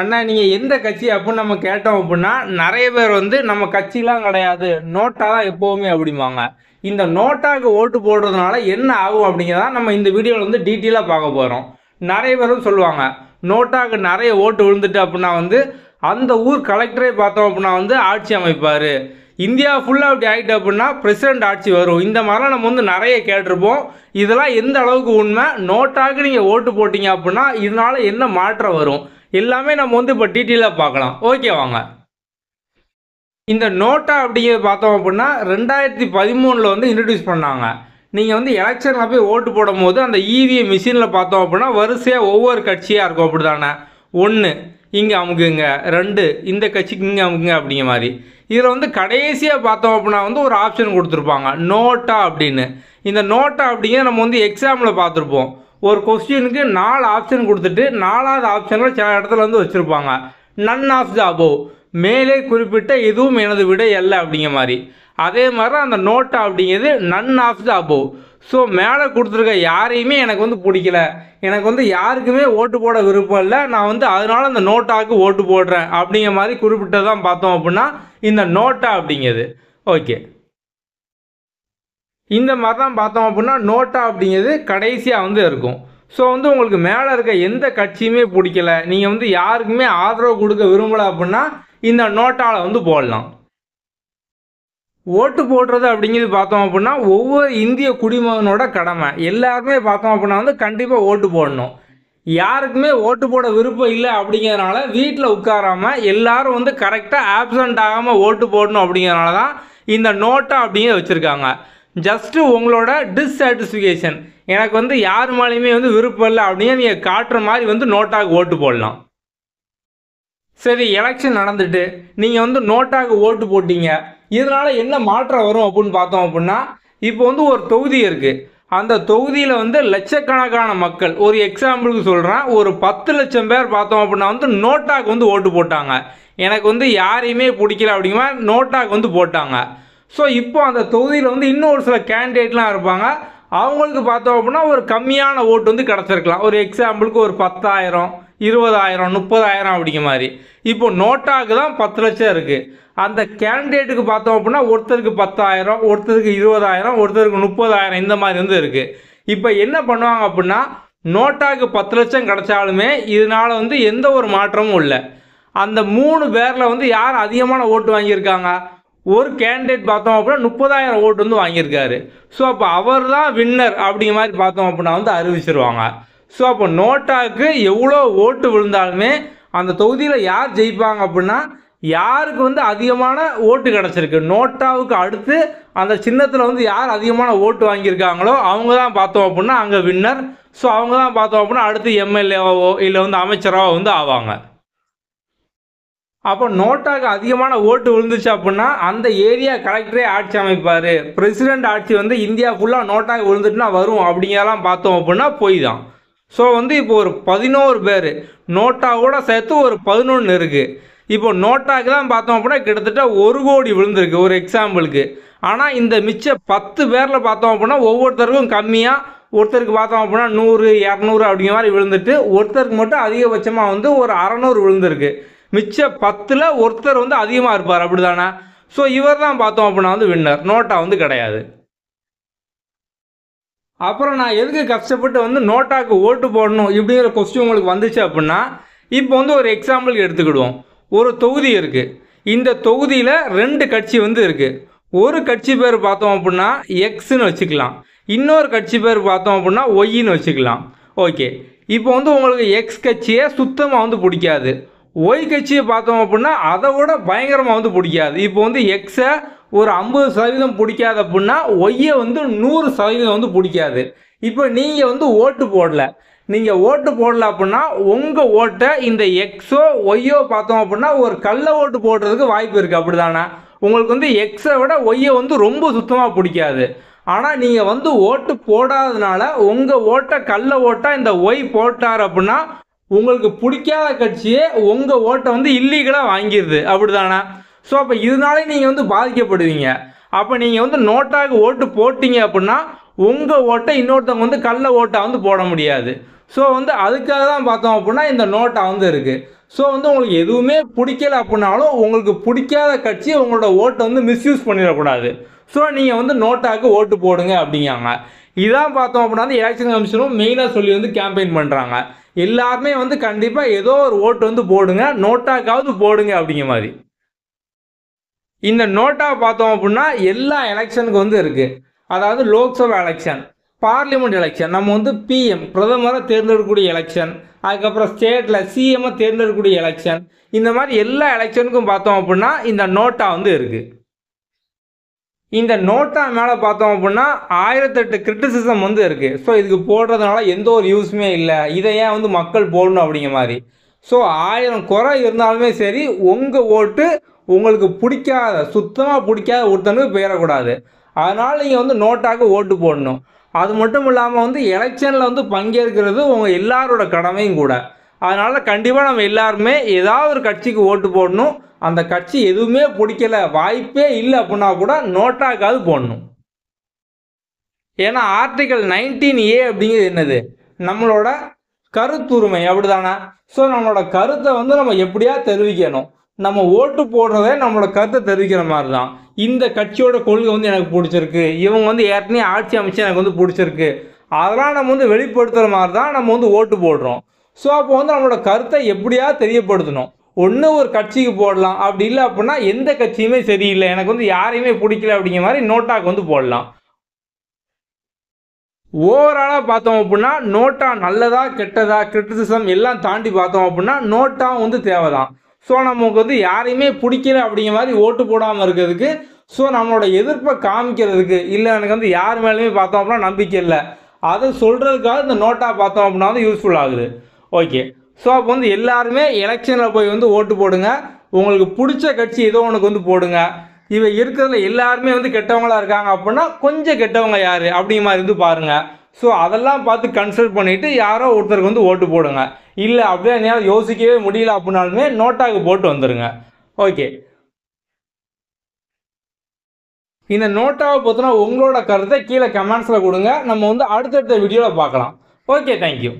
அண்ணா நீங்கள் எந்த கட்சி அப்படின்னு நம்ம கேட்டோம் அப்படின்னா நிறைய பேர் வந்து நம்ம கட்சிலாம் கிடையாது நோட்டா தான் எப்போவுமே அப்படிம்பாங்க இந்த நோட்டாவுக்கு ஓட்டு போடுறதுனால என்ன ஆகும் அப்படிங்கிறதா நம்ம இந்த வீடியோவில் வந்து டீட்டெயிலாக பார்க்க போகிறோம் நிறைய பேரும் சொல்லுவாங்க நோட்டாவுக்கு நிறைய ஓட்டு விழுந்துட்டு அப்படின்னா வந்து அந்த ஊர் கலெக்டரே பார்த்தோம் அப்படின்னா வந்து ஆட்சி அமைப்பார் இந்தியா ஃபுல்லாக அப்படி ஆகிட்டு அப்படின்னா பிரசிடெண்ட் ஆட்சி வரும் இந்த மாதிரிலாம் நம்ம வந்து நிறைய கேட்டிருப்போம் இதெல்லாம் எந்த அளவுக்கு உண்மை நோட்டாக்கு நீங்கள் ஓட்டு போட்டிங்க அப்படின்னா இதனால் என்ன மாற்றம் வரும் எல்லாமே நம்ம வந்து இப்போ டீட்டெயிலாக பார்க்கலாம் ஓகே வாங்க இந்த நோட்டா அப்படிங்கிறது பார்த்தோம் அப்படின்னா ரெண்டாயிரத்தி பதிமூணில் வந்து இன்ட்ரடியூஸ் பண்ணாங்க நீங்கள் வந்து எலெக்ஷனில் போய் ஓட்டு போடும் போது அந்த இவிஎம் e மிஷினில் பார்த்தோம் அப்படின்னா வரிசையாக ஒவ்வொரு கட்சியாக இருக்கும் அப்படி தானே ஒன்று இங்கே அமுக்குங்க ரெண்டு இந்த கட்சிக்கு இங்கே அமுக்குங்க அப்படிங்கிற மாதிரி இதில் வந்து கடைசியாக பார்த்தோம் அப்படின்னா வந்து ஒரு ஆப்ஷன் கொடுத்துருப்பாங்க நோட்டா அப்படின்னு இந்த நோட்டா அப்படிங்கிற நம்ம வந்து எக்ஸாமில் பார்த்துருப்போம் ஒரு கொஸ்டினுக்கு நாலு ஆப்ஷன் கொடுத்துட்டு நாலாவது ஆப்ஷனில் சில இடத்துல வந்து வச்சுருப்பாங்க நன் ஆஃப் த அபோவ் மேலே குறிப்பிட்ட எதுவும் எனது விட இல்லை அப்படிங்கிற மாதிரி அதே மாதிரி அந்த நோட் அப்படிங்கிறது none of the above so மேலே கொடுத்துருக்க யாரையுமே எனக்கு வந்து பிடிக்கல எனக்கு வந்து யாருக்குமே ஓட்டு போட விருப்பம் இல்லை நான் வந்து அதனால் அந்த நோட்டாவுக்கு ஓட்டு போடுறேன் அப்படிங்கிற மாதிரி குறிப்பிட்டதான் பார்த்தோம் அப்படின்னா இந்த நோட்டா அப்படிங்கிறது ஓகே இந்த மாதிரி தான் பார்த்தோம் அப்படின்னா நோட்டா அப்படிங்கிறது கடைசியாக வந்து இருக்கும் ஸோ வந்து உங்களுக்கு மேலே இருக்க எந்த கட்சியுமே பிடிக்கல நீங்கள் வந்து யாருக்குமே ஆதரவு கொடுக்க விரும்பலை அப்படின்னா இந்த நோட்டாவில் வந்து போடலாம் ஓட்டு போடுறது அப்படிங்கிறது பார்த்தோம் அப்படின்னா ஒவ்வொரு இந்திய குடிமகனோட கடமை எல்லாருமே பார்த்தோம் அப்படின்னா வந்து கண்டிப்பாக ஓட்டு போடணும் யாருக்குமே ஓட்டு போட விருப்பம் இல்லை அப்படிங்கிறனால வீட்டில் உட்காராமல் எல்லாரும் வந்து கரெக்டாக ஆப்சண்ட் ஆகாமல் ஓட்டு போடணும் அப்படிங்கிறனால தான் இந்த நோட்டா அப்படிங்கிற வச்சுருக்காங்க ஜஸ்ட்டு உங்களோட டிஸ்சாட்டிஸ்ஃபிகேஷன் எனக்கு வந்து யார் மேலேயுமே வந்து விருப்பம் இல்லை அப்படின்னு நீங்கள் காட்டுற மாதிரி வந்து நோட்டாக ஓட்டு போடலாம் சரி எலெக்ஷன் நடந்துட்டு நீங்கள் வந்து நோட்டாக ஓட்டு போட்டீங்க இதனால் என்ன மாற்றம் வரும் அப்படின்னு பார்த்தோம் அப்படின்னா இப்போ வந்து ஒரு தொகுதி இருக்குது அந்த தொகுதியில் வந்து லட்சக்கணக்கான மக்கள் ஒரு எக்ஸாம்பிளுக்கு சொல்கிறேன் ஒரு பத்து லட்சம் பேர் பார்த்தோம் அப்படின்னா வந்து நோட்டாக்கு வந்து ஓட்டு போட்டாங்க எனக்கு வந்து யாரையுமே பிடிக்கல அப்படிங்கிற நோட்டாக்கு வந்து போட்டாங்க ஸோ இப்போ அந்த தொகுதியில் வந்து இன்னும் ஒரு சில கேண்டிடேட்லாம் இருப்பாங்க அவங்களுக்கு பார்த்தோம் அப்படின்னா ஒரு கம்மியான ஓட்டு வந்து கிடச்சிருக்கலாம் ஒரு எக்ஸாம்பிளுக்கு ஒரு பத்தாயிரம் இருபதாயிரம் முப்பதாயிரம் அப்படிங்கிற மாதிரி இப்போ நோட்டாவுக்கு தான் பத்து லட்சம் இருக்குது அந்த கேண்டிடேட்டுக்கு பார்த்தோம் அப்படின்னா ஒருத்தருக்கு பத்தாயிரம் ஒருத்தருக்கு இருபதாயிரம் ஒருத்தருக்கு முப்பதாயிரம் இந்த மாதிரி வந்து இருக்குது இப்போ என்ன பண்ணுவாங்க அப்படின்னா நோட்டாவுக்கு பத்து லட்சம் கிடச்சாலுமே இதனால் வந்து எந்த ஒரு மாற்றமும் இல்லை அந்த மூணு பேரில் வந்து யார் அதிகமான ஓட்டு வாங்கியிருக்காங்க ஒரு கேண்டிடேட் பார்த்தோம் அப்படின்னா முப்பதாயிரம் ஓட்டு வந்து வாங்கியிருக்காரு ஸோ அப்போ அவர் தான் வின்னர் அப்படிங்கிற மாதிரி பார்த்தோம் அப்படின்னா வந்து அறிவிச்சிருவாங்க ஸோ அப்போ நோட்டாவுக்கு எவ்வளோ ஓட்டு விழுந்தாலுமே அந்த தொகுதியில் யார் ஜெயிப்பாங்க அப்படின்னா யாருக்கு வந்து அதிகமான ஓட்டு கிடச்சிருக்கு நோட்டாவுக்கு அடுத்து அந்த சின்னத்தில் வந்து யார் அதிகமான ஓட்டு வாங்கியிருக்காங்களோ அவங்க தான் பார்த்தோம் அப்படின்னா அங்கே வின்னர் ஸோ அவங்க தான் பார்த்தோம் அப்படின்னா அடுத்து எம்எல்ஏவோ இல்லை வந்து அமைச்சராகவோ வந்து ஆவாங்க அப்போ நோட்டாக்கு அதிகமான ஓட்டு விழுந்துச்சு அப்படின்னா அந்த ஏரியா கலெக்டரே ஆட்சி அமைப்பார் பிரசிடெண்ட் ஆட்சி வந்து இந்தியா ஃபுல்லாக நோட்டாக விழுந்துட்டுனா வரும் அப்படிங்கலாம் பார்த்தோம் அப்படின்னா போய் தான் ஸோ வந்து இப்போ ஒரு பதினோரு பேர் நோட்டாவோட சேர்த்து ஒரு பதினொன்று இருக்குது இப்போ நோட்டாக்கு தான் பார்த்தோம் அப்படின்னா கிட்டத்தட்ட ஒரு கோடி விழுந்திருக்கு ஒரு எக்ஸாம்பிளுக்கு ஆனால் இந்த மிச்ச பத்து பேரில் பார்த்தோம் அப்படின்னா ஒவ்வொருத்தருக்கும் கம்மியாக ஒருத்தருக்கு பார்த்தோம் அப்படின்னா நூறு இரநூறு அப்படிங்கிற மாதிரி விழுந்துட்டு ஒருத்தருக்கு மட்டும் அதிகபட்சமாக வந்து ஒரு அறநூறு விழுந்திருக்கு மிச்ச பத்தில் ஒருத்தர் வந்து அதிகமாக இருப்பார் அப்படி தானே ஸோ இவர் தான் பார்த்தோம் அப்படின்னா வந்து வின்னர் நோட்டா வந்து கிடையாது அப்புறம் நான் எதுக்கு கஷ்டப்பட்டு வந்து நோட்டாக்கு ஓட்டு போடணும் இப்படிங்கிற கொஸ்டின் உங்களுக்கு வந்துச்சு அப்படின்னா இப்போ வந்து ஒரு எக்ஸாம்பிளுக்கு எடுத்துக்கிடுவோம் ஒரு தொகுதி இருக்குது இந்த தொகுதியில் ரெண்டு கட்சி வந்து இருக்குது ஒரு கட்சி பேர் பார்த்தோம் அப்படின்னா எக்ஸ்னு வச்சுக்கலாம் இன்னொரு கட்சி பேர் பார்த்தோம் அப்படின்னா ஒய்ன்னு வச்சுக்கலாம் ஓகே இப்போ வந்து உங்களுக்கு எக்ஸ் கட்சியை சுத்தமாக வந்து பிடிக்காது ஒய் கட்சியை பார்த்தோம் அப்படின்னா அதை விட பயங்கரமாக வந்து பிடிக்காது இப்போ வந்து எக்ஸை ஒரு ஐம்பது சதவீதம் பிடிக்காது அப்படின்னா ஒய்யை வந்து நூறு சதவீதம் வந்து பிடிக்காது இப்போ நீங்கள் வந்து ஓட்டு போடல நீங்கள் ஓட்டு போடல அப்படின்னா உங்கள் ஓட்டை இந்த எக்ஸோ ஒய்யோ பார்த்தோம் அப்படின்னா ஒரு கள்ள ஓட்டு போடுறதுக்கு வாய்ப்பு இருக்குது அப்படி தானே உங்களுக்கு வந்து எக்ஸை விட ஒய்யை வந்து ரொம்ப சுத்தமாக பிடிக்காது ஆனால் நீங்கள் வந்து ஓட்டு போடாததுனால உங்கள் ஓட்டை கள்ள ஓட்டாக இந்த ஒய் போட்டார் அப்படின்னா உங்களுக்கு பிடிக்காத கட்சியே உங்கள் ஓட்டை வந்து இல்லீகலாக வாங்கிடுது அப்படி தானே ஸோ அப்போ இதனாலே நீங்கள் வந்து பாதிக்கப்படுவீங்க அப்போ நீங்கள் வந்து நோட்டாக ஓட்டு போட்டிங்க அப்படின்னா உங்கள் ஓட்டை இன்னொருத்தவங்க வந்து கள்ள ஓட்டாக வந்து போட முடியாது ஸோ வந்து அதுக்காக தான் பார்த்தோம் அப்படின்னா இந்த நோட்டா வந்து இருக்குது ஸோ வந்து உங்களுக்கு எதுவுமே பிடிக்கல அப்படின்னாலும் உங்களுக்கு பிடிக்காத கட்சி உங்களோட ஓட்டை வந்து மிஸ்யூஸ் பண்ணிடக்கூடாது ஸோ நீங்கள் வந்து நோட்டாக்கு ஓட்டு போடுங்க அப்படிங்காங்க இதான் பார்த்தோம் அப்படின்னா எலெக்ஷன் கமிஷனும் மெயினாக சொல்லி வந்து கேம்பெயின் பண்ணுறாங்க எல்லாருமே வந்து கண்டிப்பாக ஏதோ ஒரு ஓட்டு வந்து போடுங்க நோட்டாக்காவது போடுங்க அப்படிங்கிற மாதிரி இந்த நோட்டா பார்த்தோம் அப்படின்னா எல்லா எலெக்ஷனுக்கும் வந்து இருக்குது அதாவது லோக்சபா எலெக்ஷன் பார்லிமெண்ட் எலெக்ஷன் நம்ம வந்து பிஎம் பிரதமரை தேர்ந்தெடுக்கக்கூடிய எலெக்ஷன் அதுக்கப்புறம் ஸ்டேட்டில் சிஎம்மை தேர்ந்தெடுக்கக்கூடிய எலெக்ஷன் இந்த மாதிரி எல்லா எலெக்ஷனுக்கும் பார்த்தோம் அப்படின்னா இந்த நோட்டா வந்து இருக்குது இந்த நோட்டா மேலே பார்த்தோம் அப்படின்னா ஆயிரத்தெட்டு கிரிட்டிசிசம் வந்து இருக்குது ஸோ இதுக்கு போடுறதுனால எந்த ஒரு யூஸுமே இல்லை இதை ஏன் வந்து மக்கள் போடணும் அப்படிங்கிற மாதிரி ஸோ ஆயிரம் குறை இருந்தாலுமே சரி உங்கள் ஓட்டு உங்களுக்கு பிடிக்காத சுத்தமாக பிடிக்காத ஒருத்தனுக்கு பெயரக்கூடாது அதனால் நீங்கள் வந்து நோட்டாக்கு ஓட்டு போடணும் அது மட்டும் இல்லாமல் வந்து எலெக்ஷனில் வந்து பங்கேற்கிறது உங்கள் எல்லாரோட கடமையும் கூட அதனால் கண்டிப்பாக நம்ம எல்லாருமே ஏதாவது ஒரு கட்சிக்கு ஓட்டு போடணும் அந்த கட்சி எதுவுமே பிடிக்கல வாய்ப்பே இல்லை அப்படின்னா கூட நோட்டாக்காவது போடணும் ஏன்னா ஆர்டிகல் நைன்டீன் ஏ அப்படிங்கிறது என்னது நம்மளோட கருத்துரிமை அப்படிதானே ஸோ நம்மளோட கருத்தை வந்து நம்ம எப்படியா தெரிவிக்கணும் நம்ம ஓட்டு போடுறதே நம்மளோட கருத்தை தெரிவிக்கிற மாதிரி தான் இந்த கட்சியோட கொள்கை வந்து எனக்கு பிடிச்சிருக்கு இவங்க வந்து ஏற்கனவே ஆட்சி அமைச்சு எனக்கு வந்து பிடிச்சிருக்கு அதெல்லாம் நம்ம வந்து வெளிப்படுத்துகிற மாதிரி தான் நம்ம வந்து ஓட்டு போடுறோம் ஸோ அப்போ வந்து அவனோட கருத்தை எப்படியா தெரியப்படுத்தணும் ஒன்று ஒரு கட்சிக்கு போடலாம் அப்படி இல்லை அப்படின்னா எந்த கட்சியுமே சரியில்லை எனக்கு வந்து யாரையுமே பிடிக்கல அப்படிங்கிற மாதிரி நோட்டாக்கு வந்து போடலாம் ஓவராலாக பார்த்தோம் அப்படின்னா நோட்டா நல்லதா கெட்டதா கிரிட்டிசிசம் எல்லாம் தாண்டி பார்த்தோம் அப்படின்னா நோட்டா வந்து தேவைதான் ஸோ நமக்கு வந்து யாரையுமே பிடிக்கல அப்படிங்கிற மாதிரி ஓட்டு போடாமல் இருக்கிறதுக்கு ஸோ நம்மளோட எதிர்ப்பை காமிக்கிறதுக்கு இல்லை எனக்கு வந்து யார் மேலேயுமே பார்த்தோம் அப்படின்னா நம்பிக்கை இல்லை அதை சொல்கிறதுக்காக இந்த நோட்டாக பார்த்தோம் அப்படின்னா வந்து யூஸ்ஃபுல் ஆகுது ஓகே ஸோ அப்போ வந்து எல்லாருமே எலெக்ஷனில் போய் வந்து ஓட்டு போடுங்க உங்களுக்கு பிடிச்ச கட்சி ஏதோ உனக்கு வந்து போடுங்க இவை இருக்கிறதுல எல்லாருமே வந்து கெட்டவங்களாக இருக்காங்க அப்படின்னா கொஞ்சம் கெட்டவங்க யார் அப்படிங்கிற மாதிரி இருந்து பாருங்கள் ஸோ அதெல்லாம் பார்த்து கன்சல்ட் பண்ணிவிட்டு யாரோ ஒருத்தருக்கு வந்து ஓட்டு போடுங்க இல்லை அப்படியே என்னால் யோசிக்கவே முடியல அப்படின்னாலுமே நோட்டாக்கு போட்டு வந்துடுங்க ஓகே இந்த நோட்டாவை பார்த்தோன்னா உங்களோட கருத்தை கீழே கமெண்ட்ஸில் கொடுங்க நம்ம வந்து அடுத்தடுத்த வீடியோவில் பார்க்கலாம் ஓகே தேங்க்யூ